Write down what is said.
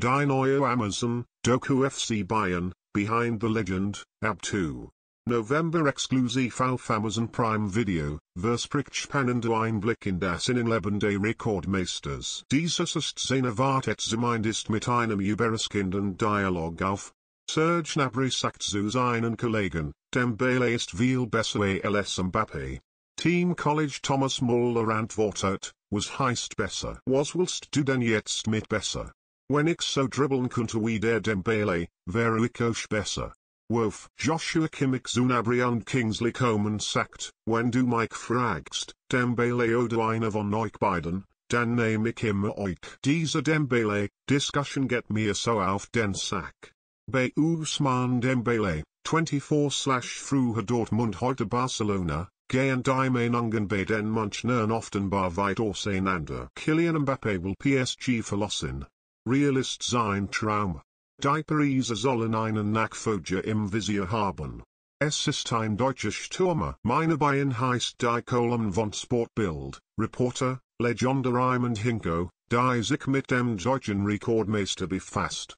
Dinoio Amazon, Doku FC Bayern, Behind the Legend, Ab 2. November Exclusive auf Amazon Prime Video, Verspricht und Einblick in das Innenlebende Rekordmeisters. Dieses ist seine Wartet Zemind ist mit einem überraskenden Dialog auf. Serge Nabry sagt zu seinen Kollegen, Dembele ist viel besser als Mbappe. Team College Thomas Muller antwortet, was heißt besser? Was willst du denn jetzt mit besser? When ik dribble dribbeln kunte wie der Dembele, wäre ik besser. Wolf Joshua Kimmich Zunabrian Kingsley Komen sacked. when du Mike fragst, Dembele oder einer von euch beiden, dann name ich Oik. euch. Dieser Dembele, discussion get mir so auf den Sack. Bei Usman Dembele, 24 slash Fruha Dortmund heute Barcelona, Gayan Dimenungen be den Munchnern often bei weit nander. Kylian Mbappe will PSG lossin. Realist sein Traum. Die sollen einen Nachfolger im Visier haben. Es ist ein deutscher Stürmer. Meine Bayern heißt die Kolum von Sportbild, Reporter, Legende Raymond Hinko, die sich mit dem deutschen Rekordmeister befasst.